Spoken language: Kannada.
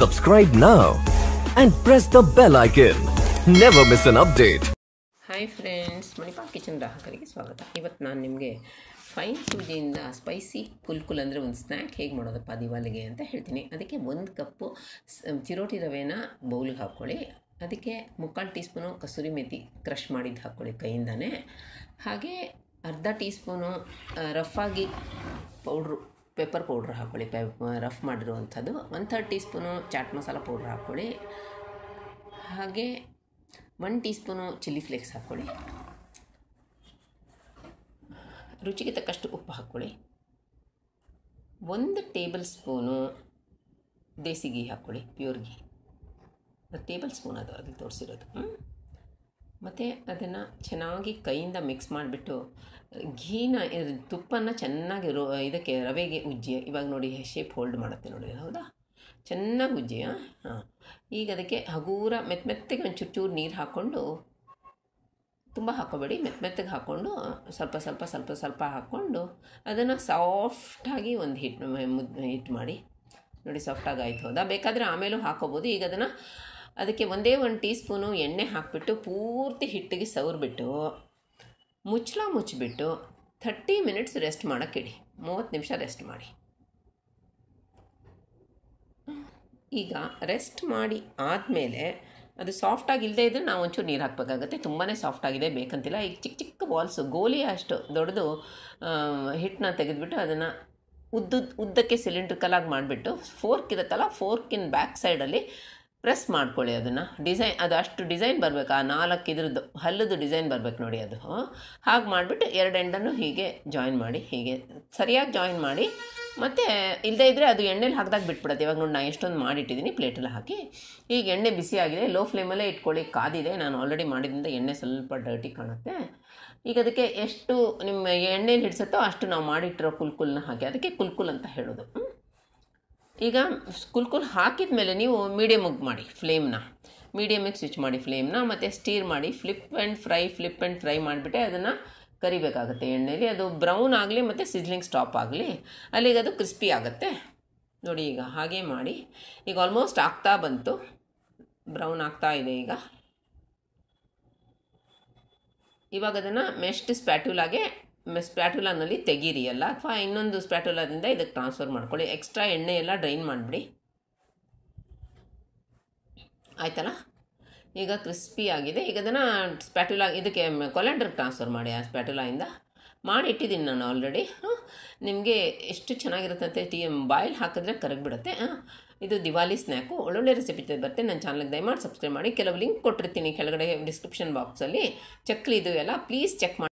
Subscribe now and press the bell icon. Never hi friends Manipa kitchen ಗ್ರಾಹಕರಿಗೆ ಸ್ವಾಗತ ಇವತ್ತು ನಾನು ನಿಮಗೆ ಫೈನ್ ಸೂಜಿಯಿಂದ ಸ್ಪೈಸಿ ಕುಲ್ಕುಲ್ ಅಂದರೆ ಒಂದು ಸ್ನ್ಯಾಕ್ ಹೇಗೆ ಮಾಡೋದಪ್ಪ ದಿವಾಲಿಗೆ ಅಂತ ಹೇಳ್ತೀನಿ ಅದಕ್ಕೆ ಒಂದು ಕಪ್ಪು ಚಿರೋಟಿ ರವೆನ ಬೌಲ್ಗೆ ಹಾಕ್ಕೊಳ್ಳಿ ಅದಕ್ಕೆ ಮುಕ್ಕಾಲು teaspoon kasuri methi crush ಮಾಡಿದ್ದು ಹಾಕ್ಕೊಳ್ಳಿ ಕೈಯಿಂದನೇ ಹಾಗೆ ಅರ್ಧ ಟೀ ಸ್ಪೂನು ರಫಾಗಿ ಪೌಡ್ರು ಪೆಪ್ಪರ್ ಪೌಡ್ರ್ ಹಾಕ್ಕೊಳ್ಳಿ ಪೆ ರಫ್ ಮಾಡಿರುವಂಥದ್ದು one third teaspoon chaat masala powder ಹಾಕ್ಕೊಳ್ಳಿ ಹಾಗೆ one teaspoon chilli flakes ಹಾಕ್ಕೊಳ್ಳಿ ರುಚಿಗೆ ತಕ್ಕಷ್ಟು ಉಪ್ಪು ಹಾಕ್ಕೊಳ್ಳಿ ಒಂದು ಟೇಬಲ್ ಸ್ಪೂನು ದೇಸಿ ಘೀ ಹಾಕ್ಕೊಳ್ಳಿ ಪ್ಯೂರ್ ಘೀ ಟೇಬಲ್ ಸ್ಪೂನ್ ಅದು ಅಲ್ಲಿ ತೋರಿಸಿರೋದು ಮತ್ತು ಅದನ್ನು ಚೆನ್ನಾಗಿ ಕೈಯಿಂದ ಮಿಕ್ಸ್ ಮಾಡಿಬಿಟ್ಟು ಘೀನ ತುಪ್ಪನ ಚೆನ್ನಾಗಿ ರೋ ಇದಕ್ಕೆ ರವೆಗೆ ಉಜ್ಜಿ ಇವಾಗ ನೋಡಿ ಶೇಪ್ ಹೋಲ್ಡ್ ಮಾಡುತ್ತೆ ನೋಡಿ ಹೌದಾ ಚೆನ್ನಾಗಿ ಉಜ್ಜಿ ಹಾಂ ಈಗ ಅದಕ್ಕೆ ಹಗೂರ ಮೆತ್ತ ಮೆತ್ತಗೆ ಒಂದು ಚೂರು ಚೂರು ನೀರು ಹಾಕ್ಕೊಂಡು ತುಂಬ ಹಾಕೋಬೇಡಿ ಮೆತ್ತ ಮೆತ್ತಗೆ ಹಾಕ್ಕೊಂಡು ಸ್ವಲ್ಪ ಸ್ವಲ್ಪ ಸ್ವಲ್ಪ ಸ್ವಲ್ಪ ಹಾಕ್ಕೊಂಡು ಅದನ್ನು ಸಾಫ್ಟಾಗಿ ಒಂದು ಹಿಟ್ಟು ಮುದ್ದೆ ಹಿಟ್ಟು ಮಾಡಿ ನೋಡಿ ಸಾಫ್ಟಾಗಿ ಆಯಿತು ಹೌದಾ ಬೇಕಾದರೆ ಆಮೇಲೂ ಹಾಕೋಬೋದು ಈಗ ಅದನ್ನು ಅದಕ್ಕೆ ಒಂದೇ ಒಂದು ಟೀ ಸ್ಪೂನು ಎಣ್ಣೆ ಹಾಕಿಬಿಟ್ಟು ಪೂರ್ತಿ ಹಿಟ್ಟಿಗೆ ಸವರ್ಬಿಟ್ಟು ಮುಚ್ಚಲ ಮುಚ್ಚಿಬಿಟ್ಟು ಥರ್ಟಿ ಮಿನಿಟ್ಸ್ ರೆಸ್ಟ್ ಮಾಡೋಕ್ಕಿಡಿ ಮೂವತ್ತು ನಿಮಿಷ ರೆಸ್ಟ್ ಮಾಡಿ ಈಗ ರೆಸ್ಟ್ ಮಾಡಿ ಆದಮೇಲೆ ಅದು ಸಾಫ್ಟಾಗಿ ಇಲ್ಲದೇ ಇದ್ದರೆ ನಾವು ಒಂಚೂರು ನೀರು ಹಾಕಬೇಕಾಗುತ್ತೆ ತುಂಬಾ ಸಾಫ್ಟಾಗಿದೆ ಬೇಕಂತಿಲ್ಲ ಈಗ ಚಿಕ್ಕ ಚಿಕ್ಕ ಬಾಲ್ಸು ಗೋಲಿ ಅಷ್ಟು ದೊಡ್ಡದು ಹಿಟ್ಟನ್ನ ತೆಗೆದುಬಿಟ್ಟು ಅದನ್ನು ಉದ್ದ ಉದ್ದಕ್ಕೆ ಆಗಿ ಮಾಡಿಬಿಟ್ಟು ಫೋರ್ಕ್ ಇರುತ್ತಲ್ಲ ಫೋರ್ಕಿನ ಬ್ಯಾಕ್ ಸೈಡಲ್ಲಿ ಪ್ರೆಸ್ ಮಾಡ್ಕೊಳ್ಳಿ ಅದನ್ನು ಡಿಸೈನ್ ಅದು ಅಷ್ಟು ಡಿಸೈನ್ ಬರಬೇಕು ಆ ನಾಲ್ಕು ಇದ್ರದ್ದು ಹಲ್ಲದ್ದು ಡಿಸೈನ್ ಬರಬೇಕು ನೋಡಿ ಅದು ಹಾಗೆ ಮಾಡಿಬಿಟ್ಟು ಎರಡು ಎಂಡನ್ನು ಹೀಗೆ ಜಾಯಿನ್ ಮಾಡಿ ಹೀಗೆ ಸರಿಯಾಗಿ ಜಾಯಿನ್ ಮಾಡಿ ಮತ್ತು ಇಲ್ಲದೇ ಇದ್ದರೆ ಅದು ಎಣ್ಣೆಲಿ ಹಾಕಿದಾಗ ಬಿಟ್ಬಿಡುತ್ತೆ ಇವಾಗ ನೋಡಿ ನಾನು ಎಷ್ಟೊಂದು ಮಾಡಿಟ್ಟಿದ್ದೀನಿ ಪ್ಲೇಟಲ್ಲಿ ಹಾಕಿ ಈಗ ಎಣ್ಣೆ ಬಿಸಿಯಾಗಿದೆ ಲೋ ಫ್ಲೇಮಲ್ಲೇ ಇಟ್ಕೊಳ್ಳಿ ಕಾದಿದೆ ನಾನು ಆಲ್ರೆಡಿ ಮಾಡಿದ್ರಿಂದ ಎಣ್ಣೆ ಸ್ವಲ್ಪ ಡರ್ಟಿ ಕಾಣುತ್ತೆ ಈಗ ಅದಕ್ಕೆ ಎಷ್ಟು ನಿಮ್ಮ ಎಣ್ಣೆಲಿ ಹಿಡಿಸುತ್ತೋ ಅಷ್ಟು ನಾವು ಮಾಡಿಟ್ಟಿರೋ ಕುಲ್ಕುಲ್ನ ಹಾಕಿ ಅದಕ್ಕೆ ಕುಲ್ಕುಲ್ ಅಂತ ಹೇಳೋದು ಹ್ಞೂ ಈಗ ಕುಲ್ಕುಲ್ ಹಾಕಿದ ಮೇಲೆ ನೀವು ಮೀಡಿಯಮಿಗೆ ಮಾಡಿ ಫ್ಲೇಮ್ನ ಮೀಡಿಯಮಿಗೆ ಸ್ವಿಚ್ ಮಾಡಿ ಫ್ಲೇಮ್ನ ಮತ್ತು ಸ್ಟೀರ್ ಮಾಡಿ flip and fry flip and fry ಮಾಡಿಬಿಟ್ಟೆ ಅದನ್ನು ಕರಿಬೇಕಾಗುತ್ತೆ ಎಣ್ಣೆಲಿ ಅದು ಬ್ರೌನ್ ಆಗಲಿ ಮತ್ತು ಸಿಜ್ಲಿಂಗ್ ಸ್ಟಾಪ್ ಆಗಲಿ ಅಲ್ಲಿಗೆ ಅದು ಕ್ರಿಸ್ಪಿ ಆಗುತ್ತೆ ನೋಡಿ ಈಗ ಹಾಗೆ ಮಾಡಿ ಈಗ ಆಲ್ಮೋಸ್ಟ್ ಆಗ್ತಾ ಬಂತು ಬ್ರೌನ್ ಆಗ್ತಾ ಇದೆ ಈಗ ಇವಾಗ ಅದನ್ನು ಮೆಸ್ಟ್ ಸ್ಪ್ಯಾಟ್ಯೂಲಾಗೆ ಸ್ಪ್ಯಾಟುಲಾನಲ್ಲಿ ತೆಗೀರಿ ಅಲ್ಲ ಅಥವಾ ಇನ್ನೊಂದು ಸ್ಪ್ಯಾಟುಲಾದಿಂದ ಇದಕ್ಕೆ ಟ್ರಾನ್ಸ್ಫರ್ ಮಾಡ್ಕೊಳ್ಳಿ ಎಕ್ಸ್ಟ್ರಾ ಎಣ್ಣೆ ಎಲ್ಲ ಡ್ರೈನ್ ಮಾಡಿಬಿಡಿ ಆಯ್ತಲ್ಲ ಈಗ ಕ್ರಿಸ್ಪಿ ಆಗಿದೆ ಈಗ ಅದನ್ನು ಸ್ಪ್ಯಾಟುಲಾ ಇದಕ್ಕೆ ಕೊಲೆಂಡ್ರಿಗೆ ಟ್ರಾನ್ಸ್ಫರ್ ಮಾಡಿ ಆ ಸ್ಪ್ಯಾಟುಲಾಯಿಂದ ಮಾಡಿ ಇಟ್ಟಿದ್ದೀನಿ ನಾನು ಆಲ್ರೆಡಿ ನಿಮಗೆ ಎಷ್ಟು ಚೆನ್ನಾಗಿರುತ್ತಂತೆ ಟೀ ಬಾಯ್ಲ್ ಹಾಕಿದ್ರೆ ಕರಗಿಬಿಡುತ್ತೆ ಇದು ದಿವಾಲಿ ಸ್ನ್ಯಾಕು ಒಳ್ಳೊಳ್ಳೆ ರೆಸಿಪಿ ಬರುತ್ತೆ ನನ್ನ ಚಾನಲ್ಗೆ ದಯಮಾಡಿ ಸಬ್ಸ್ಕ್ರೈಬ್ ಮಾಡಿ ಕೆಲವು ಲಿಂಕ್ ಕೊಟ್ಟಿರ್ತೀನಿ ಕೆಳಗಡೆ ಡಿಸ್ಕ್ರಿಪ್ಷನ್ ಬಾಕ್ಸಲ್ಲಿ ಚಕ್ಲಿ ಇದು ಎಲ್ಲ ಪ್ಲೀಸ್ ಚೆಕ್ ಮಾಡಿ